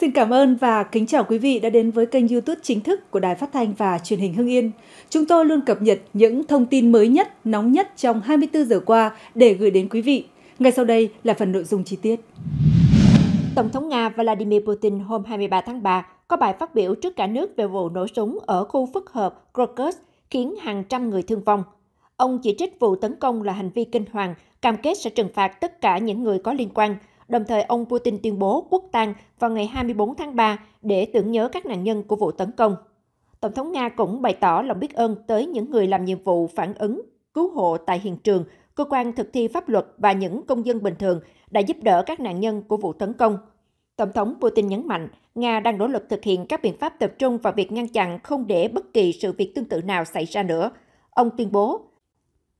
Xin cảm ơn và kính chào quý vị đã đến với kênh YouTube chính thức của Đài Phát thanh và Truyền hình Hưng Yên. Chúng tôi luôn cập nhật những thông tin mới nhất, nóng nhất trong 24 giờ qua để gửi đến quý vị. Ngay sau đây là phần nội dung chi tiết. Tổng thống Nga Vladimir Putin hôm 23 tháng 3 có bài phát biểu trước cả nước về vụ nổ súng ở khu phức hợp Krokus khiến hàng trăm người thương vong. Ông chỉ trích vụ tấn công là hành vi kinh hoàng, cam kết sẽ trừng phạt tất cả những người có liên quan – Đồng thời, ông Putin tuyên bố quốc tang vào ngày 24 tháng 3 để tưởng nhớ các nạn nhân của vụ tấn công. Tổng thống Nga cũng bày tỏ lòng biết ơn tới những người làm nhiệm vụ phản ứng, cứu hộ tại hiện trường, cơ quan thực thi pháp luật và những công dân bình thường đã giúp đỡ các nạn nhân của vụ tấn công. Tổng thống Putin nhấn mạnh, Nga đang nỗ lực thực hiện các biện pháp tập trung vào việc ngăn chặn không để bất kỳ sự việc tương tự nào xảy ra nữa. Ông tuyên bố,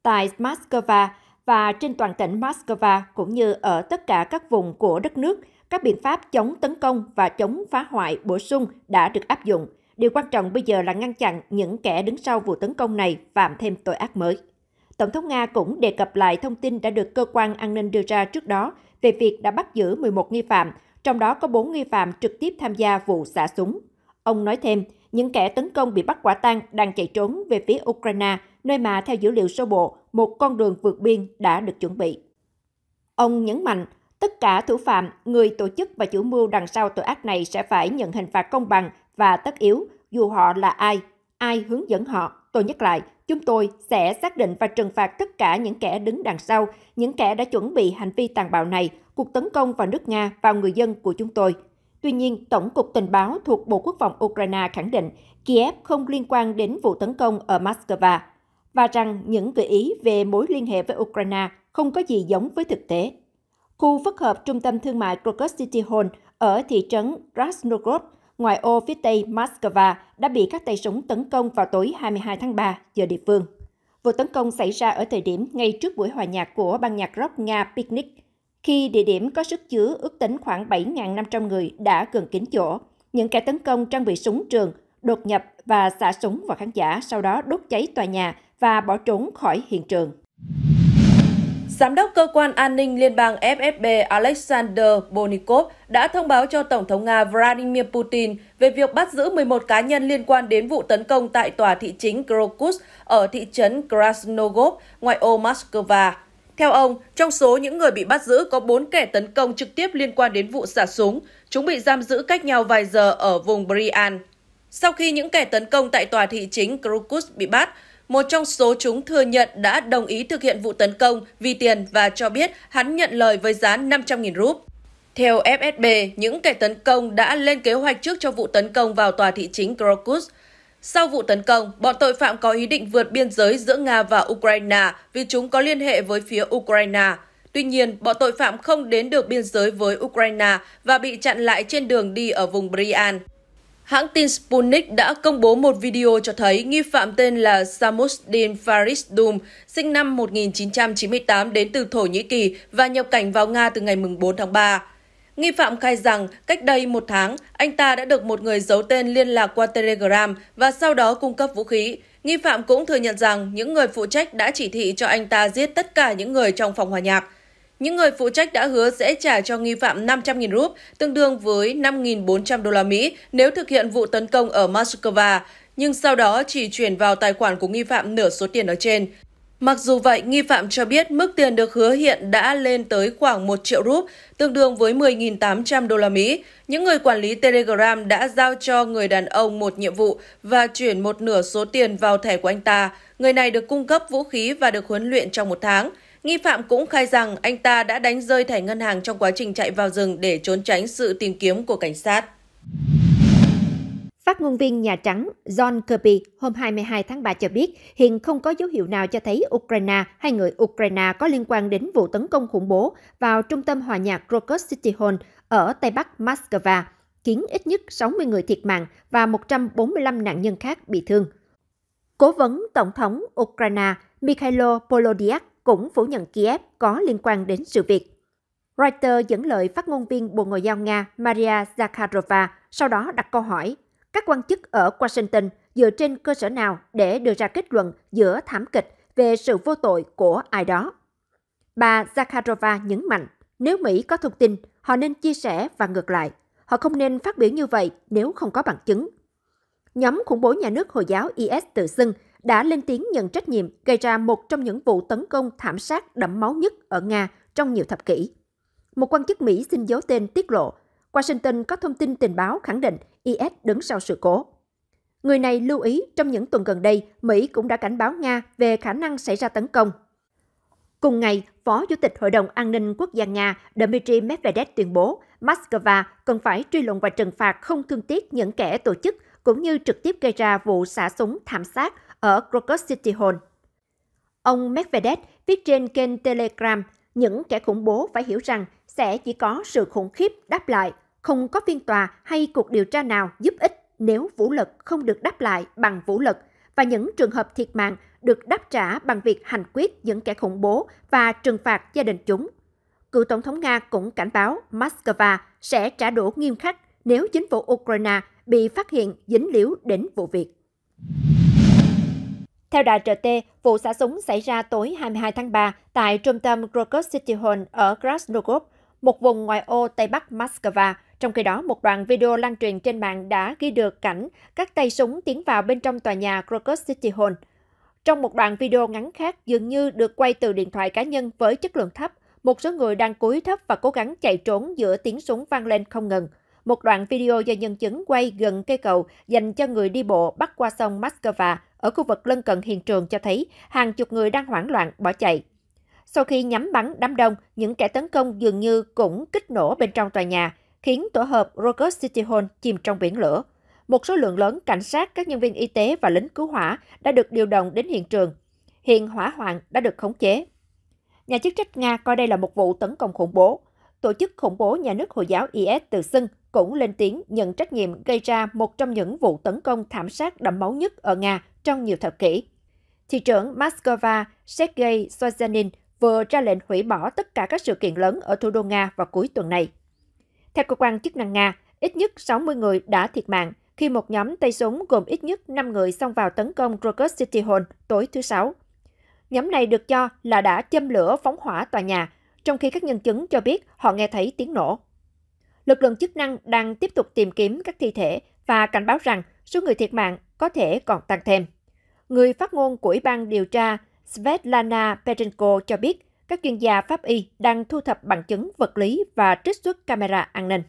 tại Moscow, và trên toàn tỉnh Moscow cũng như ở tất cả các vùng của đất nước, các biện pháp chống tấn công và chống phá hoại bổ sung đã được áp dụng. Điều quan trọng bây giờ là ngăn chặn những kẻ đứng sau vụ tấn công này phạm thêm tội ác mới. Tổng thống Nga cũng đề cập lại thông tin đã được cơ quan an ninh đưa ra trước đó về việc đã bắt giữ 11 nghi phạm, trong đó có 4 nghi phạm trực tiếp tham gia vụ xả súng. Ông nói thêm, những kẻ tấn công bị bắt quả tang đang chạy trốn về phía Ukraine, nơi mà theo dữ liệu sơ bộ, một con đường vượt biên đã được chuẩn bị. Ông nhấn mạnh, tất cả thủ phạm, người tổ chức và chủ mưu đằng sau tội ác này sẽ phải nhận hình phạt công bằng và tất yếu, dù họ là ai, ai hướng dẫn họ. Tôi nhắc lại, chúng tôi sẽ xác định và trừng phạt tất cả những kẻ đứng đằng sau, những kẻ đã chuẩn bị hành vi tàn bạo này, cuộc tấn công vào nước Nga, vào người dân của chúng tôi. Tuy nhiên, Tổng cục Tình báo thuộc Bộ Quốc phòng Ukraine khẳng định Kiev không liên quan đến vụ tấn công ở Moscow và rằng những gợi ý về mối liên hệ với Ukraine không có gì giống với thực tế. Khu phức hợp trung tâm thương mại krokus City Hall ở thị trấn Krasnogorsk, ngoài ô phía tây Moscow, đã bị các tay súng tấn công vào tối 22 tháng 3 giờ địa phương. Vụ tấn công xảy ra ở thời điểm ngay trước buổi hòa nhạc của ban nhạc rock Nga Picnic, khi địa điểm có sức chứa ước tính khoảng 7.500 người đã gần kín chỗ. Những kẻ tấn công trang bị súng trường, đột nhập và xả súng vào khán giả, sau đó đốt cháy tòa nhà và bỏ trốn khỏi hiện trường. Giám đốc cơ quan an ninh liên bang FSB Alexander Bonikov đã thông báo cho Tổng thống Nga Vladimir Putin về việc bắt giữ 11 cá nhân liên quan đến vụ tấn công tại tòa thị chính Krokus ở thị trấn Krasnogorsk, ngoại ô Moscow. Theo ông, trong số những người bị bắt giữ có 4 kẻ tấn công trực tiếp liên quan đến vụ xả súng. Chúng bị giam giữ cách nhau vài giờ ở vùng Bryansk. Sau khi những kẻ tấn công tại tòa thị chính Krokus bị bắt, một trong số chúng thừa nhận đã đồng ý thực hiện vụ tấn công vì tiền và cho biết hắn nhận lời với giá 500.000 rúp. Theo FSB, những kẻ tấn công đã lên kế hoạch trước cho vụ tấn công vào tòa thị chính Krokus. Sau vụ tấn công, bọn tội phạm có ý định vượt biên giới giữa Nga và Ukraine vì chúng có liên hệ với phía Ukraine. Tuy nhiên, bọn tội phạm không đến được biên giới với Ukraine và bị chặn lại trên đường đi ở vùng Bryansk hãng tin Sputnik đã công bố một video cho thấy nghi phạm tên là Samuddin Farisdum, sinh năm 1998 đến từ Thổ Nhĩ Kỳ và nhập cảnh vào Nga từ ngày 4 tháng 3. Nghi phạm khai rằng cách đây một tháng, anh ta đã được một người giấu tên liên lạc qua Telegram và sau đó cung cấp vũ khí. Nghi phạm cũng thừa nhận rằng những người phụ trách đã chỉ thị cho anh ta giết tất cả những người trong phòng hòa nhạc – những người phụ trách đã hứa sẽ trả cho nghi phạm 500.000 rúp, tương đương với 5.400 đô la Mỹ nếu thực hiện vụ tấn công ở Moscow, nhưng sau đó chỉ chuyển vào tài khoản của nghi phạm nửa số tiền nói trên. Mặc dù vậy, nghi phạm cho biết mức tiền được hứa hiện đã lên tới khoảng 1 triệu rúp, tương đương với 10.800 đô la Mỹ. Những người quản lý Telegram đã giao cho người đàn ông một nhiệm vụ và chuyển một nửa số tiền vào thẻ của anh ta. Người này được cung cấp vũ khí và được huấn luyện trong một tháng. Nghi phạm cũng khai rằng anh ta đã đánh rơi thẻ ngân hàng trong quá trình chạy vào rừng để trốn tránh sự tìm kiếm của cảnh sát. Phát ngôn viên Nhà Trắng John Kirby hôm 22 tháng 3 cho biết hiện không có dấu hiệu nào cho thấy Ukraine hay người Ukraine có liên quan đến vụ tấn công khủng bố vào trung tâm hòa nhạc Rocket City Hall ở Tây Bắc Moscow, khiến ít nhất 60 người thiệt mạng và 145 nạn nhân khác bị thương. Cố vấn Tổng thống Ukraine Mikhailo Polodyak cũng phủ nhận Kiev có liên quan đến sự việc. Reuters dẫn lời phát ngôn viên Bộ Ngoại giao Nga Maria Zakharova sau đó đặt câu hỏi các quan chức ở Washington dựa trên cơ sở nào để đưa ra kết luận giữa thảm kịch về sự vô tội của ai đó. Bà Zakharova nhấn mạnh, nếu Mỹ có thông tin, họ nên chia sẻ và ngược lại. Họ không nên phát biểu như vậy nếu không có bằng chứng. Nhóm khủng bố nhà nước Hồi giáo IS tự xưng đã lên tiếng nhận trách nhiệm gây ra một trong những vụ tấn công thảm sát đẫm máu nhất ở Nga trong nhiều thập kỷ. Một quan chức Mỹ xin giấu tên tiết lộ, Washington có thông tin tình báo khẳng định IS đứng sau sự cố. Người này lưu ý trong những tuần gần đây, Mỹ cũng đã cảnh báo Nga về khả năng xảy ra tấn công. Cùng ngày, Phó Chủ tịch Hội đồng An ninh Quốc gia Nga Dmitry Medvedev tuyên bố Moscow cần phải truy lùng và trừng phạt không thương tiếc những kẻ tổ chức cũng như trực tiếp gây ra vụ xả súng thảm sát ở Crocus City Hall. Ông Medvedev viết trên kênh Telegram, những kẻ khủng bố phải hiểu rằng sẽ chỉ có sự khủng khiếp đáp lại, không có phiên tòa hay cuộc điều tra nào giúp ích nếu vũ lực không được đáp lại bằng vũ lực và những trường hợp thiệt mạng được đáp trả bằng việc hành quyết những kẻ khủng bố và trừng phạt gia đình chúng. Cựu Tổng thống Nga cũng cảnh báo Moscow sẽ trả đũa nghiêm khắc nếu chính phủ Ukraine bị phát hiện dính líu đến vụ việc. Theo đài RT, vụ xả súng xảy ra tối 22 tháng 3 tại trung tâm Krokos City Hall ở Krasnogorsk, một vùng ngoại ô Tây Bắc Moscow. Trong khi đó, một đoạn video lan truyền trên mạng đã ghi được cảnh các tay súng tiến vào bên trong tòa nhà Krokos City Hall. Trong một đoạn video ngắn khác dường như được quay từ điện thoại cá nhân với chất lượng thấp, một số người đang cúi thấp và cố gắng chạy trốn giữa tiếng súng vang lên không ngừng. Một đoạn video do nhân chứng quay gần cây cầu dành cho người đi bộ bắc qua sông Moscow ở khu vực lân cận hiện trường cho thấy hàng chục người đang hoảng loạn bỏ chạy. Sau khi nhắm bắn đám đông, những kẻ tấn công dường như cũng kích nổ bên trong tòa nhà, khiến tổ hợp Rocket City Hall chìm trong biển lửa. Một số lượng lớn cảnh sát, các nhân viên y tế và lính cứu hỏa đã được điều động đến hiện trường. Hiện hỏa hoạn đã được khống chế. Nhà chức trách Nga coi đây là một vụ tấn công khủng bố. Tổ chức khủng bố nhà nước Hồi giáo IS tự xưng cũng lên tiếng nhận trách nhiệm gây ra một trong những vụ tấn công thảm sát đẫm máu nhất ở Nga trong nhiều thập kỷ. Thị trưởng Moscow Sergei Sojanin vừa ra lệnh hủy bỏ tất cả các sự kiện lớn ở thủ đô Nga vào cuối tuần này. Theo cơ quan chức năng Nga, ít nhất 60 người đã thiệt mạng khi một nhóm tay súng gồm ít nhất 5 người xông vào tấn công Rocket City Hall tối thứ Sáu. Nhóm này được cho là đã châm lửa phóng hỏa tòa nhà, trong khi các nhân chứng cho biết họ nghe thấy tiếng nổ. Lực lượng chức năng đang tiếp tục tìm kiếm các thi thể và cảnh báo rằng số người thiệt mạng có thể còn tăng thêm. Người phát ngôn của Ủy ban điều tra Svetlana Petrenko cho biết các chuyên gia pháp y đang thu thập bằng chứng vật lý và trích xuất camera an ninh.